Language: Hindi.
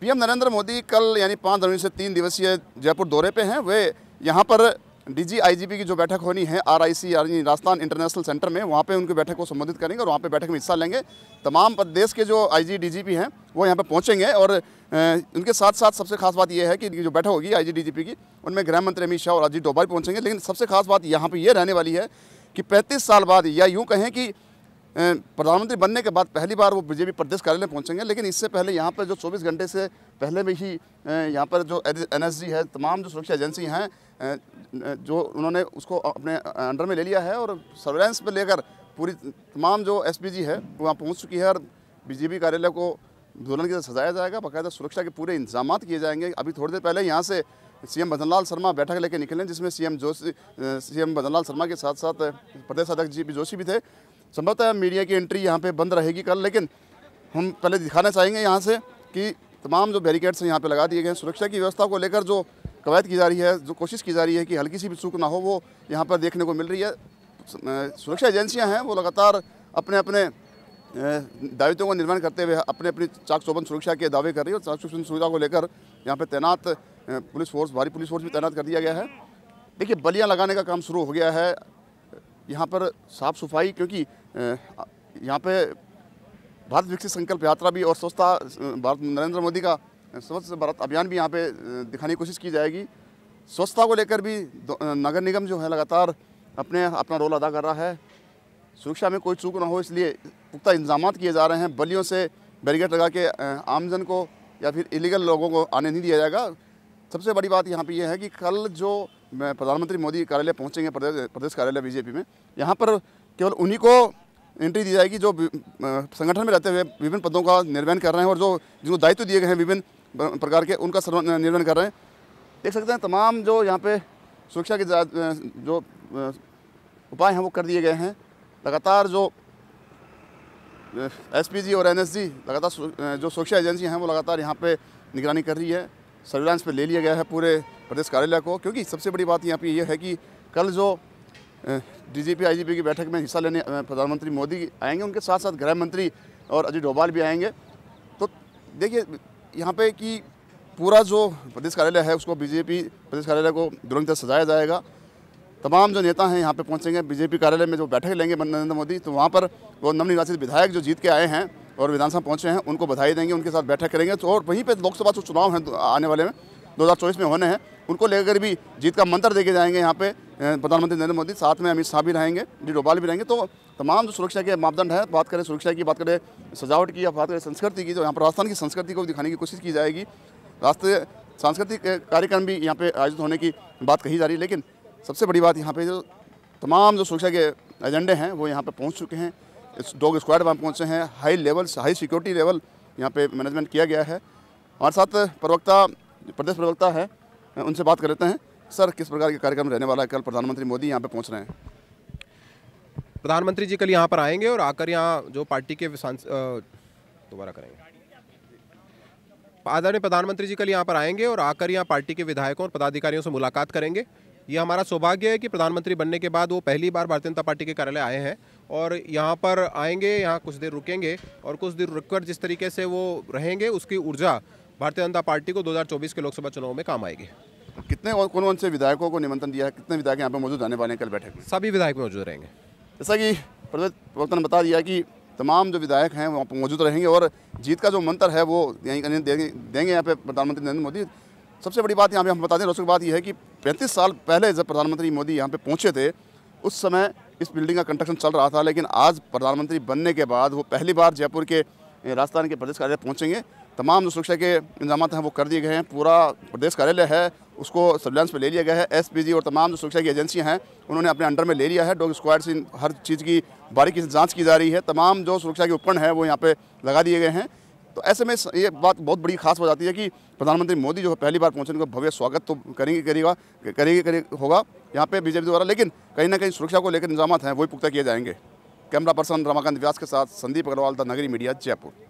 पीएम नरेंद्र मोदी कल यानी पाँच जनवरी से तीन दिवसीय जयपुर दौरे पे हैं वे यहाँ पर डीजी आईजीपी की जो बैठक होनी है आरआईसी यानी राजस्थान इंटरनेशनल सेंटर में वहाँ पे उनकी बैठक को संबोधित करेंगे और वहाँ पे बैठक में हिस्सा लेंगे तमाम प्रदेश के जो आईजी डीजीपी हैं वो यहाँ पे पहुँचेंगे और उनके साथ साथ सबसे खास बात यह है कि जो बैठक होगी आई जी की उनमें गृह मंत्री अमित शाह और अजीत डोभाल पहुँचेंगे लेकिन सबसे खास बात यहाँ पर यह रहने वाली है कि पैंतीस साल बाद या यूँ कहें कि प्रधानमंत्री बनने के बाद पहली बार वो बीजेपी प्रदेश कार्यालय पहुंचेंगे लेकिन इससे पहले यहाँ पर जो 24 घंटे से पहले में ही यहाँ पर जो एनएसजी है तमाम जो सुरक्षा एजेंसी हैं जो उन्होंने उसको अपने अंडर में ले लिया है और सर्वेलेंस पर लेकर पूरी तमाम जो एस है वहाँ पहुँच चुकी है और बीजेपी कार्यालय को दुल्हन की तरह सजाया जाएगा बाकायदा सुरक्षा के पूरे इंतजाम किए जाएंगे अभी थोड़ी देर पहले यहाँ से सीएम भजनलाल शर्मा बैठक लेकर निकले जिसमें सीएम जोशी सीएम भजनलाल शर्मा के साथ साथ प्रदेश अध्यक्ष जी पी जोशी भी थे संभवतः मीडिया की एंट्री यहाँ पे बंद रहेगी कल लेकिन हम पहले दिखाना चाहेंगे यहाँ से कि तमाम जो बैरिकेड्स हैं यहाँ पे लगा दिए गए सुरक्षा की व्यवस्था को लेकर जो कवायद की जा रही है जो कोशिश की जा रही है कि हल्की सी भी चूक ना हो वो यहाँ पर देखने को मिल रही है सुरक्षा एजेंसियाँ हैं वो लगातार अपने अपने दायित्वों का निर्माण करते हुए अपने अपनी चाक चौबंद सुरक्षा के दावे कर रही है और चाक चौबंद सुविधा को लेकर यहाँ पर तैनात पुलिस फोर्स भारी पुलिस फोर्स भी तैनात कर दिया गया है देखिए बलियाँ लगाने का काम शुरू हो गया है यहाँ पर साफ़ सफाई क्योंकि यहाँ पे भारत विकसित संकल्प यात्रा भी और स्वच्छता भारत नरेंद्र मोदी का स्वच्छ भारत अभियान भी यहाँ पे दिखाने की कोशिश की जाएगी स्वच्छता को लेकर भी नगर निगम जो है लगातार अपने अपना रोल अदा कर रहा है सुरक्षा में कोई चूक ना हो इसलिए पुख्ता इंतजाम किए जा रहे हैं बलियों से बैरिगेड लगा के आमजन को या फिर इलीगल लोगों को आने नहीं दिया जाएगा सबसे बड़ी बात यहाँ पे यह है कि कल जो मैं प्रधानमंत्री मोदी कार्यालय पहुंचेंगे प्रदेश प्रदेश कार्यालय बीजेपी में यहाँ पर केवल उन्हीं को एंट्री दी जाएगी जो संगठन में रहते हुए विभिन्न पदों का निर्वहन कर रहे हैं और जो जिनको दायित्व दिए गए हैं विभिन्न प्रकार के उनका निर्वहन कर रहे हैं देख सकते हैं तमाम जो यहाँ पे सुरक्षा के जो उपाय हैं वो कर दिए गए हैं लगातार जो एस और एन लगातार जो सुरक्षा एजेंसी हैं वो लगातार यहाँ पर निगरानी कर रही है सर्विलांस पर ले लिया गया है पूरे प्रदेश कार्यालय को क्योंकि सबसे बड़ी बात यहाँ पर यह है कि कल जो डीजीपी आईजीपी की बैठक में हिस्सा लेने प्रधानमंत्री मोदी आएंगे उनके साथ साथ गृह मंत्री और अजय डोभाल भी आएंगे तो देखिए यहाँ पे कि पूरा जो प्रदेश कार्यालय है उसको बीजेपी प्रदेश कार्यालय को दुरंत सजाया जाएगा तमाम जो नेता हैं यहाँ पे पहुँचेंगे बीजेपी कार्यालय में जो बैठक लेंगे नरेंद्र मोदी तो वहाँ पर वो नवनिर्वाचित विधायक जो जीत के आए हैं और विधानसभा पहुँचे हैं उनको बधाई देंगे उनके साथ बैठक करेंगे तो और वहीं पर लोकसभा जो चुनाव हैं आने वाले में 2024 में होने हैं उनको लेकर भी जीत का मंत्र देके जाएंगे यहाँ पे प्रधानमंत्री नरेंद्र मोदी साथ में अमित शाह भी रहेंगे डी डोभाल भी रहेंगे तो तमाम जो सुरक्षा के मापदंड है बात करें सुरक्षा की बात करें सजावट की या बात करें संस्कृति की तो यहाँ पर राजस्थान की संस्कृति को दिखाने की कोशिश की जाएगी राष्ट्रीय सांस्कृतिक कार्यक्रम भी यहाँ पर आयोजित होने की बात कही जा रही है लेकिन सबसे बड़ी बात यहाँ पर जो तमाम जो सुरक्षा के एजेंडे हैं वो यहाँ पर पहुँच चुके हैं इस डॉग स्क्वाड वहाँ पहुँचे हैं high level high security level यहाँ पे मैनेजमेंट किया गया है हमारे साथ प्रवक्ता प्रदेश प्रवक्ता है उनसे बात कर लेते हैं सर किस प्रकार के कार्यक्रम रहने वाला है कल प्रधानमंत्री मोदी यहाँ पर पहुँच रहे हैं प्रधानमंत्री जी कल यहाँ पर आएंगे और आकर यहाँ जो पार्टी के दोबारा करेंगे आदरणीय प्रधानमंत्री जी कल यहाँ पर आएंगे और आकर यहाँ पार्टी के विधायकों और पदाधिकारियों से मुलाकात करेंगे यह हमारा सौभाग्य है कि प्रधानमंत्री बनने के बाद वो पहली बार भारतीय जनता पार्टी के कार्यालय आए हैं और यहाँ पर आएंगे यहाँ कुछ देर रुकेंगे और कुछ देर रुककर जिस तरीके से वो रहेंगे उसकी ऊर्जा भारतीय जनता पार्टी को 2024 के लोकसभा चुनाव में काम आएगी कितने और कौन कौन से विधायकों को निमंत्रण दिया है कितने विधायक यहाँ पर मौजूद आने वाले हैं कल बैठक में सभी विधायक मौजूद रहेंगे जैसा कि प्रवक्ता ने बता दिया कि तमाम जो विधायक हैं वहाँ पर मौजूद रहेंगे और जीत का जो मंत्र है वो यहीं देंगे यहाँ पे प्रधानमंत्री नरेंद्र मोदी सबसे बड़ी बात यहाँ पे हम बता दें रोचक बात यह है कि 35 साल पहले जब प्रधानमंत्री मोदी यहाँ पे पहुँचे थे उस समय इस बिल्डिंग का कंस्ट्रक्शन चल रहा था लेकिन आज प्रधानमंत्री बनने के बाद वो पहली बार जयपुर के राजस्थान के प्रदेश कार्यालय पहुँचेंगे तमाम जो सुरक्षा के इंतजाम हैं वो कर दिए गए हैं पूरा प्रदेश कार्यालय है उसको सर्विलांस पर ले लिया गया है एस और तमाम जो सुरक्षा की एजेंसियाँ हैं उन्होंने अपने अंडर में ले लिया है डॉग स्क्वाड से हर चीज़ की बारीकी से जाँच की जा रही है तमाम जो सुरक्षा के उपकरण हैं वो यहाँ पर लगा दिए गए हैं तो ऐसे में ये बात बहुत बड़ी खास हो जाती है कि प्रधानमंत्री मोदी जो पहली बार पहुंचे उनको भव्य स्वागत तो करेंगे करेगा करेंगे करेंगे होगा यहाँ पे बीजेपी द्वारा लेकिन कहीं ना कहीं सुरक्षा को लेकर इंजाम हैं वही पुख्ता किए जाएंगे कैमरा पर्सन रमाकांत व्यास के साथ संदीप अग्रवाल द नगरी मीडिया जयपुर